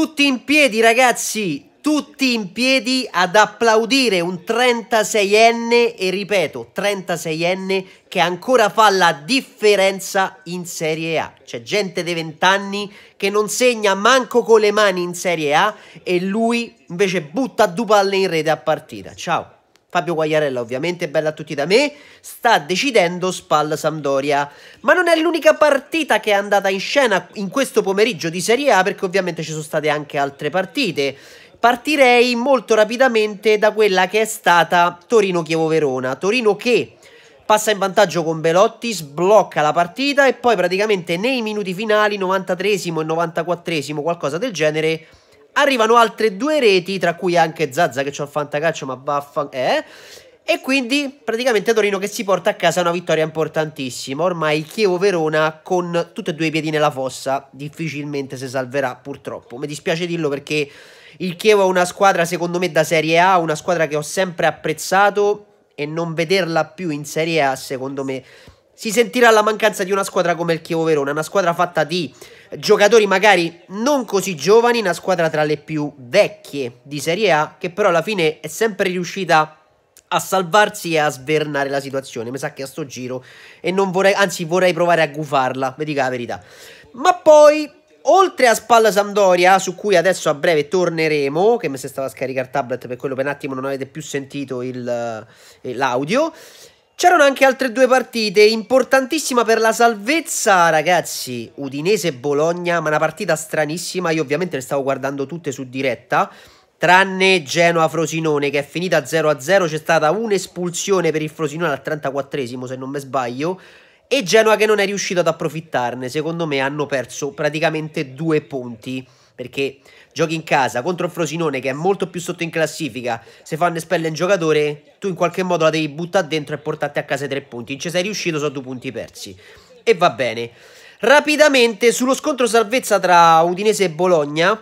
Tutti in piedi ragazzi, tutti in piedi ad applaudire un 36enne e ripeto 36enne che ancora fa la differenza in Serie A. C'è gente dei 20 anni che non segna manco con le mani in Serie A e lui invece butta due palle in rete a partita. Ciao. Fabio Guagliarella, ovviamente bella a tutti da me, sta decidendo Spal Sampdoria. Ma non è l'unica partita che è andata in scena in questo pomeriggio di Serie A, perché ovviamente ci sono state anche altre partite. Partirei molto rapidamente da quella che è stata Torino-Chievo-Verona. Torino che passa in vantaggio con Belotti, sblocca la partita e poi praticamente nei minuti finali, 93 e 94 qualcosa del genere, Arrivano altre due reti, tra cui anche Zazza che c'ha il fantacaccio, ma vaffa... Eh? E quindi praticamente Torino che si porta a casa una vittoria importantissima. Ormai Chievo-Verona con tutti e due i piedi nella fossa difficilmente si salverà purtroppo. Mi dispiace dirlo perché il Chievo è una squadra secondo me da Serie A, una squadra che ho sempre apprezzato e non vederla più in Serie A secondo me si sentirà la mancanza di una squadra come il Chievo Verona, una squadra fatta di giocatori magari non così giovani, una squadra tra le più vecchie di Serie A, che però alla fine è sempre riuscita a salvarsi e a svernare la situazione. Mi sa che a sto giro e non vorrei, anzi vorrei provare a gufarla, vi dica la verità. Ma poi oltre a Spalla Sampdoria, su cui adesso a breve torneremo, che mi si stava a scaricare il tablet per quello per un attimo non avete più sentito il, eh, l'audio, C'erano anche altre due partite, importantissima per la salvezza, ragazzi, Udinese e Bologna, ma una partita stranissima, io ovviamente le stavo guardando tutte su diretta, tranne Genoa-Frosinone che è finita 0-0, c'è stata un'espulsione per il Frosinone al 34esimo se non me sbaglio, e Genoa che non è riuscito ad approfittarne, secondo me hanno perso praticamente due punti perché giochi in casa contro Frosinone che è molto più sotto in classifica, se fanno spelle in giocatore, tu in qualche modo la devi buttare dentro e portarti a casa i tre punti. In ci sei riuscito, sono due punti persi. E va bene. Rapidamente sullo scontro salvezza tra Udinese e Bologna.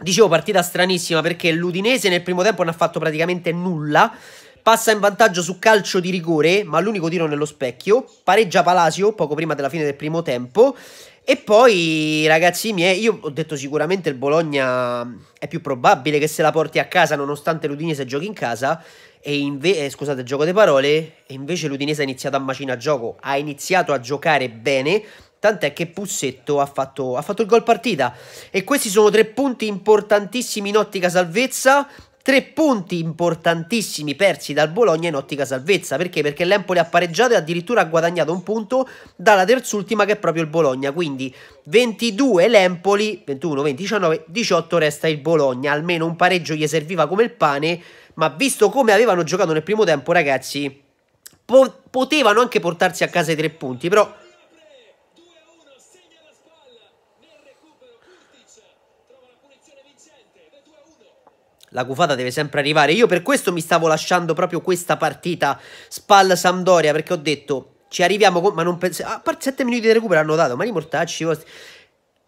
Dicevo partita stranissima perché l'Udinese nel primo tempo non ha fatto praticamente nulla. Passa in vantaggio su calcio di rigore, ma l'unico tiro nello specchio. Pareggia Palacio poco prima della fine del primo tempo. E poi, ragazzi miei, io ho detto sicuramente il Bologna è più probabile che se la porti a casa nonostante l'Udinese giochi in casa. E inve- eh, scusate gioco di parole, e invece l'Udinese ha iniziato a macina gioco, ha iniziato a giocare bene, tant'è che Pussetto ha fatto, ha fatto il gol partita. E questi sono tre punti importantissimi in ottica salvezza, Tre punti importantissimi persi dal Bologna in ottica salvezza. Perché? Perché l'Empoli ha pareggiato e addirittura ha guadagnato un punto dalla terzultima che è proprio il Bologna. Quindi 22 l'Empoli, 21, 20, 19, 18 resta il Bologna. Almeno un pareggio gli serviva come il pane. Ma visto come avevano giocato nel primo tempo, ragazzi, po potevano anche portarsi a casa i tre punti. Però La cufata deve sempre arrivare. Io per questo mi stavo lasciando proprio questa partita Spal-Sampdoria perché ho detto ci arriviamo con... ma non penso... A parte 7 minuti di recupero hanno dato, ma li mortacci vostri...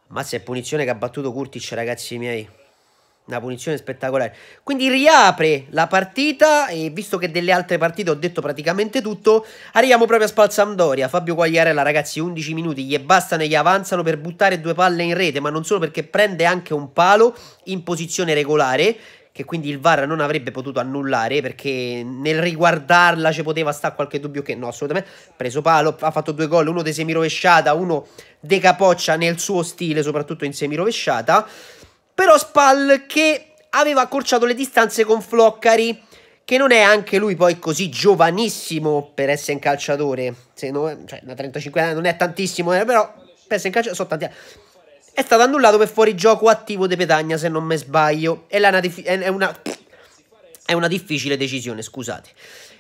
Mazza è punizione che ha battuto Kurtic ragazzi miei. Una punizione spettacolare. Quindi riapre la partita e visto che delle altre partite ho detto praticamente tutto, arriviamo proprio a Spal Sampdoria. Fabio Quagliarella ragazzi 11 minuti, gli bastano e gli avanzano per buttare due palle in rete, ma non solo perché prende anche un palo in posizione regolare che quindi il VAR non avrebbe potuto annullare perché nel riguardarla ci poteva stare qualche dubbio che no, assolutamente. Preso palo, ha fatto due gol, uno di semirovesciata, uno de capoccia nel suo stile, soprattutto in semirovesciata. Però Spal che aveva accorciato le distanze con Floccari, che non è anche lui poi così giovanissimo per essere un calciatore, se no, cioè da 35 anni non è tantissimo, eh, però per essere un calciatore sono tanti anni è stato annullato per fuorigioco attivo di Petagna, se non mi sbaglio. È una, è, una, è una, difficile decisione, scusate.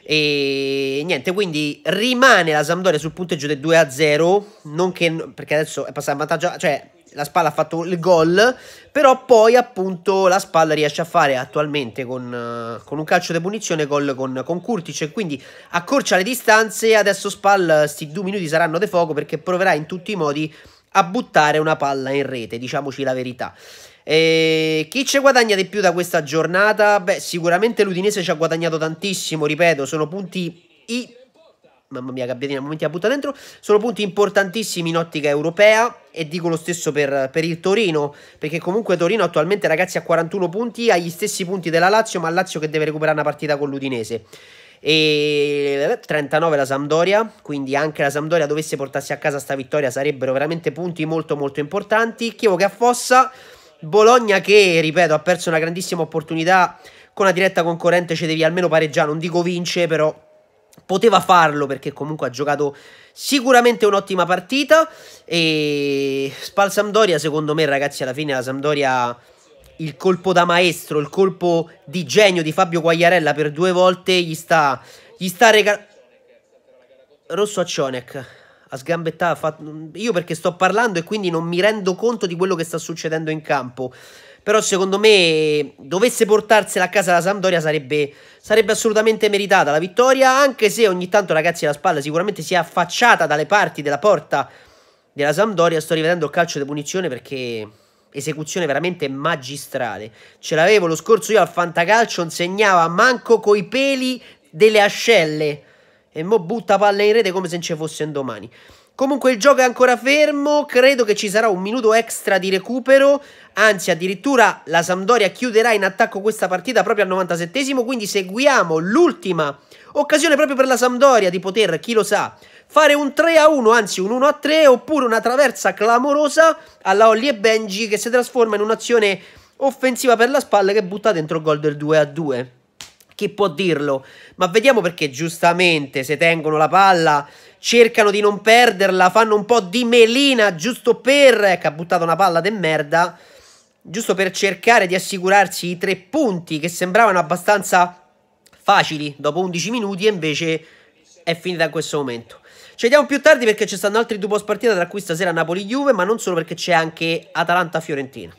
E niente, quindi rimane la Sampdoria sul punteggio del 2-0, non che, perché adesso è passata in vantaggio, cioè la Spalla ha fatto il gol, però poi appunto la Spalla riesce a fare attualmente con, con un calcio di punizione gol con, con Curtic e quindi accorcia le distanze, adesso Spal sti due minuti saranno de fuoco perché proverà in tutti i modi a buttare una palla in rete, diciamoci la verità. E ehm, chi ci guadagna di più da questa giornata? Beh, sicuramente l'Udinese ci ha guadagnato tantissimo, ripeto, sono punti i mamma mia gabbiatina, momenti a butta dentro, sono punti importantissimi in ottica europea e dico lo stesso per, per, il Torino, perché comunque Torino attualmente ragazzi ha 41 punti, ha gli stessi punti della Lazio, ma Lazio che deve recuperare una partita con l'Udinese e 39 eh, la Sampdoria, quindi anche la Sampdoria dovesse portarsi a casa sta vittoria sarebbero veramente punti molto molto importanti. Chievo che affossa, Bologna che, ripeto, ha perso una grandissima opportunità con una diretta concorrente, ci devi almeno pareggiare, non dico vince, però poteva farlo perché comunque ha giocato sicuramente un'ottima partita e Spal Sampdoria, secondo me ragazzi, alla fine la Sampdoria il colpo da maestro, il colpo di genio di Fabio Guagliarella per due volte gli sta, gli sta regalando. Rosso a Cionek ha sgambettato. Fatto... Io perché sto parlando e quindi non mi rendo conto di quello che sta succedendo in campo. Però secondo me dovesse portarsela a casa la Sampdoria sarebbe, sarebbe assolutamente meritata la vittoria, anche se ogni tanto ragazzi la spalla sicuramente si è affacciata dalle parti della porta della Sampdoria. Sto rivedendo il calcio di punizione perché esecuzione veramente magistrale. Ce l'avevo lo scorso io al fantacalcio, insegnava manco coi peli delle ascelle. E mo butta palle in rete come se non ci fosse un domani. Comunque il gioco è ancora fermo, credo che ci sarà un minuto extra di recupero, anzi addirittura la Sampdoria chiuderà in attacco questa partita proprio al 97esimo, quindi seguiamo l'ultima occasione proprio per la Sampdoria di poter, chi lo sa, fare un 3 a 1, anzi un 1 a 3, oppure una traversa clamorosa alla Olli e Benji che si trasforma in un'azione offensiva per la spalla che butta dentro il gol del 2 a 2 chi può dirlo? Ma vediamo perché giustamente se tengono la palla cercano di non perderla, fanno un po' di melina giusto per che ha buttato una palla de merda, giusto per cercare di assicurarsi i tre punti che sembravano abbastanza facili dopo 11 minuti e invece è finita in questo momento. Ci vediamo più tardi perché ci stanno altri due post partita tra cui stasera Napoli-Juve, ma non solo perché c'è anche Atalanta-Fiorentina.